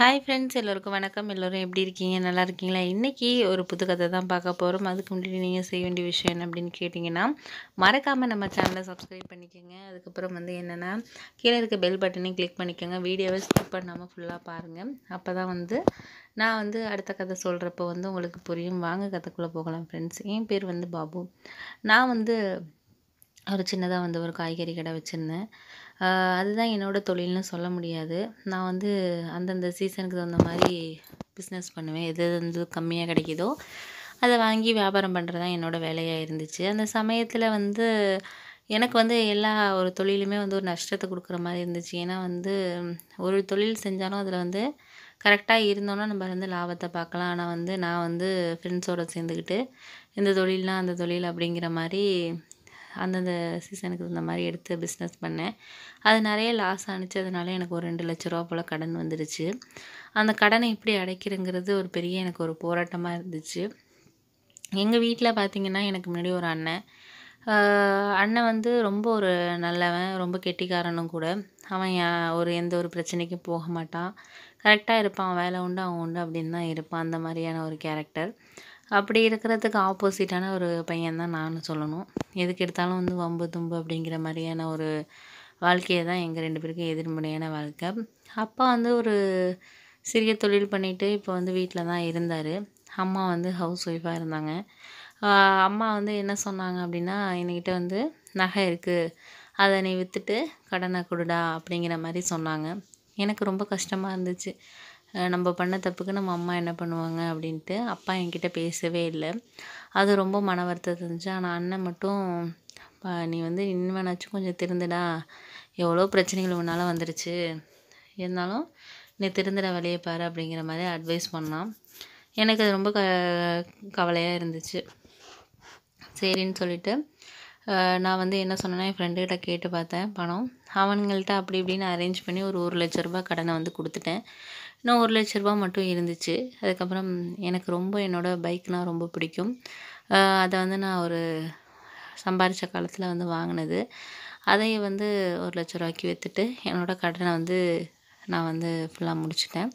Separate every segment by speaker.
Speaker 1: hi friends எல்லோருக்கும் வணக்கம் எல்லோரும் எப்படி இருக்கீங்க நல்லா இருக்கீங்களா இன்றைக்கி ஒரு புது கதை தான் பார்க்க போகிறோம் அதுக்கு முன்னாடி நீங்கள் செய்ய வேண்டிய விஷயம் என்ன அப்படின்னு கேட்டிங்கன்னா மறக்காமல் நம்ம சேனலை சப்ஸ்கிரைப் பண்ணிக்கோங்க அதுக்கப்புறம் வந்து என்னென்னா கீழே இருக்க பெல் பட்டனையும் கிளிக் பண்ணிக்கோங்க வீடியோவை ஸ்கிப் பண்ணாமல் ஃபுல்லாக பாருங்கள் அப்போ தான் வந்து நான் வந்து அடுத்த கதை சொல்கிறப்போ வந்து உங்களுக்கு புரியும் வாங்க கதைக்குள்ளே போகலாம் ஃப்ரெண்ட்ஸ் என் பேர் வந்து பாபு நான் வந்து ஒரு சின்னதாக வந்து ஒரு காய்கறி கடை வச்சுருந்தேன் அதுதான் என்னோடய தொழில்னு சொல்ல முடியாது நான் வந்து அந்தந்த சீசனுக்கு தகுந்த மாதிரி பிஸ்னஸ் பண்ணுவேன் எது எது வந்து கம்மியாக கிடைக்கிதோ அதை வாங்கி வியாபாரம் பண்ணுறது தான் என்னோடய வேலையாக இருந்துச்சு அந்த சமயத்தில் வந்து எனக்கு வந்து எல்லா ஒரு தொழிலுமே வந்து ஒரு நஷ்டத்தை கொடுக்குற மாதிரி இருந்துச்சு ஏன்னா வந்து ஒரு தொழில் செஞ்சாலும் அதில் வந்து கரெக்டாக இருந்தோன்னா நம்ம வந்து லாபத்தை பார்க்கலாம் ஆனால் வந்து நான் வந்து ஃப்ரெண்ட்ஸோடு சேர்ந்துக்கிட்டு இந்த தொழில்னால் அந்த தொழில் அப்படிங்கிற மாதிரி அந்தந்த சீசனுக்கு தகுந்த மாதிரி எடுத்து பிஸ்னஸ் பண்ணேன் அது நிறைய லாஸ் ஆணுச்சு அதனால எனக்கு ஒரு ரெண்டு லட்ச ரூபா போல் கடன் வந்துடுச்சு அந்த கடனை இப்படி அடைக்கிறங்கிறது ஒரு பெரிய எனக்கு ஒரு போராட்டமாக இருந்துச்சு எங்கள் வீட்டில் பார்த்திங்கன்னா எனக்கு முன்னாடி ஒரு அண்ணன் அண்ணன் வந்து ரொம்ப ஒரு நல்லவன் ரொம்ப கெட்டிக்காரனும் கூட அவன் ஒரு எந்த ஒரு பிரச்சனைக்கும் போக மாட்டான் கரெக்டாக இருப்பான் வேலை உண்டு அவன் உண்டு அப்படின்னு தான் இருப்பான் அந்த மாதிரியான ஒரு கேரக்டர் அப்படி இருக்கிறதுக்கு ஆப்போசிட்டான ஒரு பையன் தான் நான் சொல்லணும் எதுக்கு எடுத்தாலும் வந்து வம்பு தும்பு அப்படிங்கிற மாதிரியான ஒரு வாழ்க்கையை தான் எங்கள் ரெண்டு பேருக்கும் எதிர்மறையான வாழ்க்கை அப்பா வந்து ஒரு சிறிய தொழில் பண்ணிவிட்டு இப்போ வந்து வீட்டில் தான் இருந்தார் அம்மா வந்து ஹவுஸ் ஒய்ஃபாக இருந்தாங்க அம்மா வந்து என்ன சொன்னாங்க அப்படின்னா என்கிட்ட வந்து நகை இருக்குது அதை நீ விற்றுட்டு கடனை கொடுடா அப்படிங்கிற மாதிரி சொன்னாங்க எனக்கு ரொம்ப கஷ்டமாக இருந்துச்சு நம்ம பண்ண தப்புக்கு நம்ம அம்மா என்ன பண்ணுவாங்க அப்படின்ட்டு அப்பா என்கிட்ட பேசவே இல்லை அது ரொம்ப மன வருத்தத்தை இருந்துச்சு ஆனால் அண்ணன் மட்டும் நீ வந்து இனிமேனாச்சும் கொஞ்சம் திருந்துடா எவ்வளோ பிரச்சனைகள் உன்னால் வந்துடுச்சு இருந்தாலும் நீ திருந்துட வழியை பாரு அப்படிங்கிற மாதிரி அட்வைஸ் பண்ணான் எனக்கு அது ரொம்ப க கவலையாக இருந்துச்சு சரின்னு சொல்லிவிட்டு நான் வந்து என்ன சொன்னால் என் ஃப்ரெண்டுக்கிட்ட கேட்டு பார்த்தேன் பணம் அவன்கள்ட்ட அப்படி இப்படின்னு அரேஞ்ச் பண்ணி ஒரு ஒரு லட்ச ரூபா கடனை வந்து கொடுத்துட்டேன் இன்னும் ஒரு லட்ச ரூபா மட்டும் இருந்துச்சு அதுக்கப்புறம் எனக்கு ரொம்ப என்னோடய பைக்னால் ரொம்ப பிடிக்கும் அதை வந்து நான் ஒரு சம்பாரித்த காலத்தில் வந்து வாங்கினது அதையே வந்து ஒரு லட்ச ரூபாய்க்கு விற்றுட்டு என்னோடய கடனை வந்து நான் வந்து ஃபுல்லாக முடிச்சிட்டேன்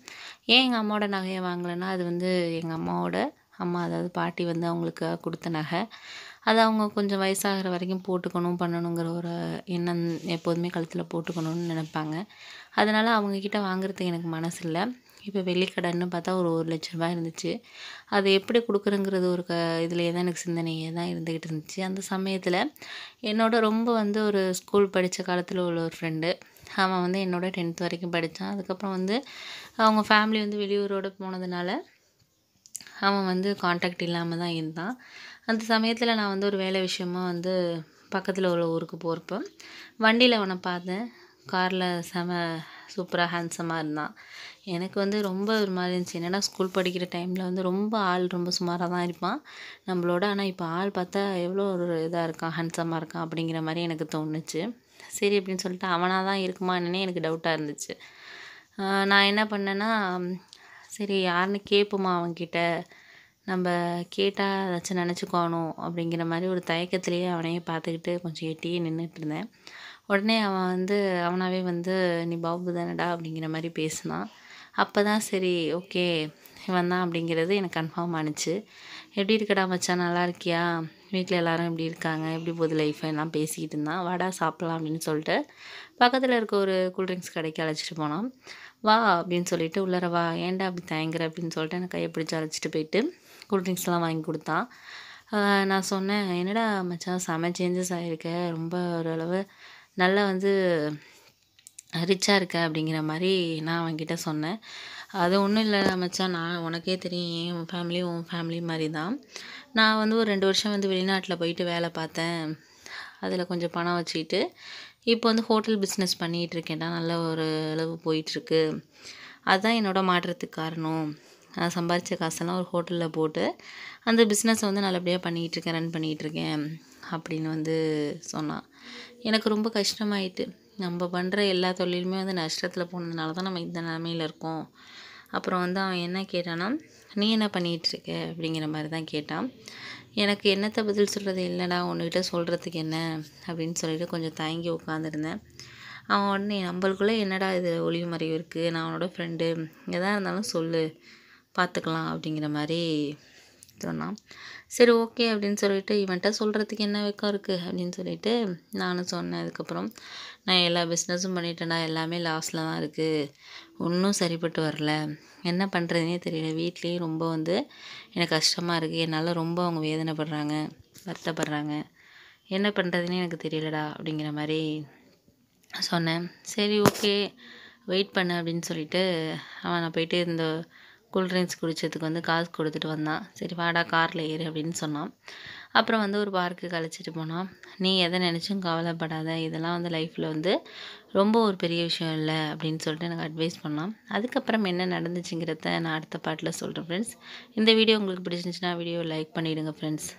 Speaker 1: ஏன் எங்கள் அம்மாவோட நகையை வாங்கலைன்னா அது வந்து எங்கள் அம்மாவோட அம்மா அதாவது பாட்டி வந்து அவங்களுக்கு கொடுத்த நகை அதை அவங்க கொஞ்சம் வயசாகிற வரைக்கும் போட்டுக்கணும் பண்ணணுங்கிற ஒரு எண்ணம் எப்போதுமே கழுத்தில் போட்டுக்கணும்னு நினைப்பாங்க அதனால் அவங்கக்கிட்ட வாங்குறதுக்கு எனக்கு மனசு இல்லை இப்போ வெள்ளிக்கடன்னு பார்த்தா ஒரு ஒரு லட்ச ரூபாய் இருந்துச்சு அது எப்படி கொடுக்குறங்கிறது ஒரு க இதுலேயே தான் எனக்கு சிந்தனையே தான் இருந்துக்கிட்டு இருந்துச்சு அந்த சமயத்தில் என்னோட ரொம்ப வந்து ஒரு ஸ்கூல் படித்த காலத்தில் உள்ள ஒரு ஃப்ரெண்டு அவன் வந்து என்னோட டென்த் வரைக்கும் படித்தான் அதுக்கப்புறம் வந்து அவங்க ஃபேமிலி வந்து வெளியூரோடு போனதுனால அவன் வந்து காண்டாக்ட் இல்லாமல் தான் இருந்தான் அந்த சமயத்தில் நான் வந்து ஒரு வேலை விஷயமாக வந்து பக்கத்தில் உள்ள ஊருக்கு போகிறப்போ வண்டியில் அவனை பார்த்தேன் காரில் செம சூப்பராக ஹேண்ட்ஸமாக இருந்தான் எனக்கு வந்து ரொம்ப ஒரு மாதிரி இருந்துச்சு என்னென்னா ஸ்கூல் படிக்கிற டைமில் வந்து ரொம்ப ஆள் ரொம்ப சுமாராக தான் இருப்பான் நம்மளோட ஆனால் இப்போ ஆள் பார்த்தா எவ்வளோ ஒரு இதாக இருக்கான் ஹேண்ட்ஸமாக இருக்கான் அப்படிங்கிற மாதிரி எனக்கு தோணுச்சு சரி அப்படின்னு சொல்லிட்டு அவனாக தான் இருக்குமா என்னன்னு எனக்கு டவுட்டாக இருந்துச்சு நான் என்ன பண்ணேன்னா சரி யாருன்னு கேட்போமா அவன்கிட்ட நம்ம கேட்டால் ஏதாச்சும் நினச்சிக்கோணும் அப்படிங்கிற மாதிரி ஒரு தயக்கத்துலேயே அவனையே பார்த்துக்கிட்டு கொஞ்சம் எட்டியே நின்றுட்டு இருந்தேன் உடனே அவன் வந்து அவனாவே வந்து நீ பாபு தானடா அப்படிங்கிற மாதிரி பேசினான் அப்போ தான் சரி ஓகே இவன் தான் அப்படிங்கிறது எனக்கு கன்ஃபார்ம் ஆனிச்சு எப்படி இருக்கடா மச்சான் நல்லா இருக்கியா வீட்டில் எல்லோரும் எப்படி இருக்காங்க எப்படி போகுது லைஃப் எல்லாம் பேசிக்கிட்டு இருந்தான் வாடா சாப்பிட்லாம் அப்படின்னு சொல்லிட்டு பக்கத்தில் இருக்க ஒரு கூல்ட்ரிங்க்ஸ் கடைக்கு அழைச்சிட்டு போனான் வா அப்படின்னு சொல்லிட்டு உள்ளார வா ஏன்டா அப்படி தயங்குற அப்படின்னு சொல்லிட்டு எனக்கு கையை பிடிச்சி அழைச்சிட்டு போயிட்டு கூல்ட்ரிங்க்ஸ்லாம் வாங்கி கொடுத்தான் நான் சொன்னேன் என்னடா மச்சான் செம சேஞ்சஸ் ஆகிருக்க ரொம்ப ஓரளவு நல்லா வந்து ரிச்சாக இருக்க அப்படிங்கிற மாதிரி நான் அவங்கிட்ட சொன்னேன் அது ஒன்றும் இல்லை மச்சான் நான் உனக்கே தெரியும் என் ஃபேமிலி உன் ஃபேமிலி மாதிரி தான் நான் வந்து ஒரு ரெண்டு வருஷம் வந்து வெளிநாட்டில் போயிட்டு வேலை பார்த்தேன் அதில் கொஞ்சம் பணம் வச்சுக்கிட்டு இப்போ வந்து ஹோட்டல் பிஸ்னஸ் பண்ணிகிட்டு இருக்கேன்டா நல்ல ஒரு அளவு போயிட்டுருக்கு அதுதான் என்னோடய மாற்றத்துக்கு காரணம் நான் சம்பாரித்த காசெல்லாம் ஒரு ஹோட்டலில் போட்டு அந்த பிஸ்னஸை வந்து நல்லபடியாக பண்ணிக்கிட்டு இருக்கேன் ரன் பண்ணிகிட்டு இருக்கேன் அப்படின்னு வந்து சொன்னான் எனக்கு ரொம்ப கஷ்டமாயிட்டு நம்ம பண்ணுற எல்லா தொழிலுமே வந்து நஷ்டத்தில் போனதுனால தான் நம்ம இந்த நிலமையில் இருக்கோம் அப்புறம் வந்து அவன் என்ன கேட்டான்னா நீ என்ன பண்ணிகிட்ருக்க அப்படிங்கிற மாதிரி தான் கேட்டான் எனக்கு என்னத்தை பதில் சொல்கிறது இல்லைடா உன்கிட்ட சொல்கிறதுக்கு என்ன அப்படின்னு சொல்லிட்டு கொஞ்சம் தயங்கி உட்காந்துருந்தேன் அவன் உடனே நம்மளுக்குள்ளே என்னடா இது ஒளிவு மறைவு இருக்குது நான் அவனோட ஃப்ரெண்டு எதாக இருந்தாலும் சொல்லு பார்த்துக்கலாம் அப்படிங்கிற மாதிரி எடுத்தோன்னா சரி ஓகே அப்படின்னு சொல்லிட்டு இவன்கிட்ட சொல்கிறதுக்கு என்ன வைக்கம் இருக்குது அப்படின்னு சொல்லிட்டு நானும் சொன்னேன் அதுக்கப்புறம் நான் எல்லா பிஸ்னஸும் பண்ணிட்டேன்னா எல்லாமே லாஸில் தான் இருக்குது ஒன்றும் சரிப்பட்டு வரல என்ன பண்ணுறதுனே தெரியல வீட்லேயும் ரொம்ப வந்து எனக்கு கஷ்டமாக இருக்குது என்னால் ரொம்ப அவங்க வேதனைப்படுறாங்க வருத்தப்படுறாங்க என்ன பண்ணுறதுனே எனக்கு தெரியலடா அப்படிங்கிற மாதிரி சொன்னேன் சரி ஓகே வெயிட் பண்ணு அப்படின்னு சொல்லிட்டு அவன் நான் போயிட்டு இந்த கூல்ட்ரிங்க்ஸ் குடித்ததுக்கு வந்து காசு கொடுத்துட்டு வந்தான் சரி வாடா காரில் ஏறு அப்படின்னு சொன்னான் அப்புறம் வந்து ஒரு பார்க்கு கழிச்சிட்டு போனான் நீ எதை நினச்சும் கவலைப்படாத இதெல்லாம் வந்து லைஃப்பில் வந்து ரொம்ப ஒரு பெரிய விஷயம் இல்லை அப்படின்னு சொல்லிட்டு எனக்கு அட்வைஸ் பண்ணான் அதுக்கப்புறம் என்ன நடந்துச்சுங்கிறத நான் அடுத்த பாட்டில் சொல்கிறேன் ஃப்ரெண்ட்ஸ் இந்த வீடியோ உங்களுக்கு பிடிச்சிருந்துச்சுன்னா வீடியோ லைக் பண்ணிவிடுங்க ஃப்ரெண்ட்ஸ்